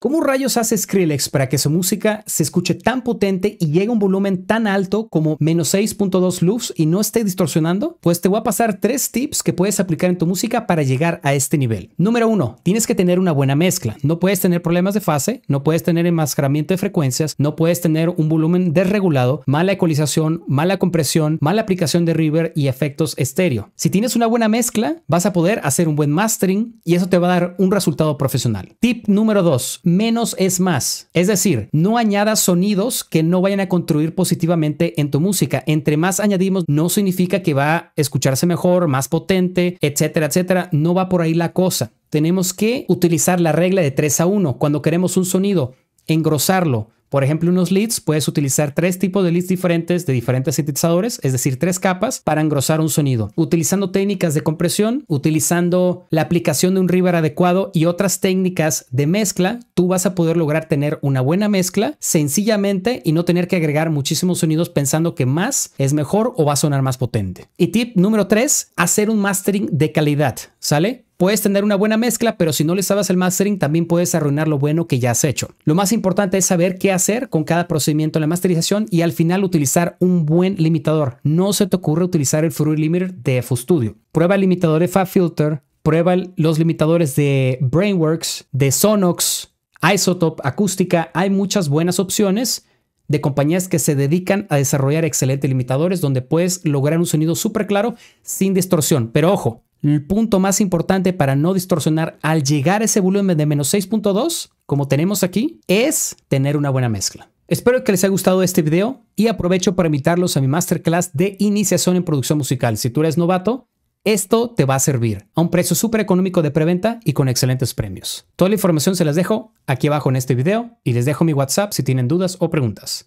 ¿Cómo rayos hace Skrillex para que su música se escuche tan potente y llegue a un volumen tan alto como menos 6.2 loops y no esté distorsionando? Pues te voy a pasar tres tips que puedes aplicar en tu música para llegar a este nivel. Número 1. Tienes que tener una buena mezcla. No puedes tener problemas de fase, no puedes tener enmascaramiento de frecuencias, no puedes tener un volumen desregulado, mala ecualización, mala compresión, mala aplicación de river y efectos estéreo. Si tienes una buena mezcla, vas a poder hacer un buen mastering y eso te va a dar un resultado profesional. Tip número 2 menos es más. Es decir, no añadas sonidos que no vayan a construir positivamente en tu música. Entre más añadimos, no significa que va a escucharse mejor, más potente, etcétera, etcétera. No va por ahí la cosa. Tenemos que utilizar la regla de 3 a 1. Cuando queremos un sonido, engrosarlo, por ejemplo, unos leads puedes utilizar tres tipos de leads diferentes de diferentes sintetizadores, es decir, tres capas para engrosar un sonido, utilizando técnicas de compresión, utilizando la aplicación de un river adecuado y otras técnicas de mezcla, tú vas a poder lograr tener una buena mezcla sencillamente y no tener que agregar muchísimos sonidos pensando que más es mejor o va a sonar más potente. Y tip número tres, hacer un mastering de calidad. ¿Sale? Puedes tener una buena mezcla, pero si no le sabes el mastering, también puedes arruinar lo bueno que ya has hecho. Lo más importante es saber qué hacer con cada procedimiento de la masterización y al final utilizar un buen limitador. No se te ocurre utilizar el Fruit Limiter de Studio. Prueba el limitador de FabFilter, prueba los limitadores de Brainworks, de Sonox, Isotope, Acústica. Hay muchas buenas opciones de compañías que se dedican a desarrollar excelentes limitadores donde puedes lograr un sonido súper claro sin distorsión. Pero ojo, el punto más importante para no distorsionar al llegar a ese volumen de menos 6.2, como tenemos aquí, es tener una buena mezcla. Espero que les haya gustado este video y aprovecho para invitarlos a mi masterclass de iniciación en producción musical. Si tú eres novato, esto te va a servir a un precio súper económico de preventa y con excelentes premios. Toda la información se las dejo aquí abajo en este video y les dejo mi WhatsApp si tienen dudas o preguntas.